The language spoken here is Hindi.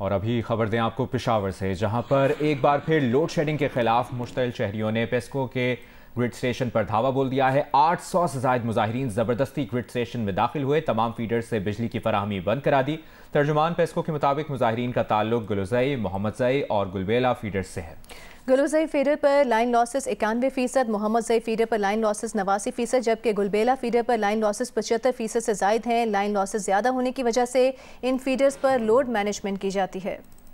और अभी खबर दें आपको पिशावर से जहां पर एक बार फिर लोड शेडिंग के खिलाफ मुश्तल शहरियों ने पेस्को के ग्रिड स्टेशन पर धावा बोल दिया है 800 से जायद मुजाहरीन ज़बरदस्ती ग्रिड स्टेशन में दाखिल हुए तमाम फीडर से बिजली की फरहमी बंद करा दी तर्जुमान पेस्को के मुताबिक मुजाहरीन का ताल्लुक गुलजई मोहम्मद जई और गुलबेला फीडर से है गुलुजई फीडर पर लाइन लॉसेस इक्यानवे फीसद मोहम्मद जई फीडर पर लाइन लॉसेस नवासी फीसद जबकि गुलबेला फीडर पर लाइन लॉसेस पचहत्तर फीसद से जायद हैं लाइन लॉसेस ज़्यादा होने की वजह से इन फीडर्स पर लोड मैनेजमेंट की जाती है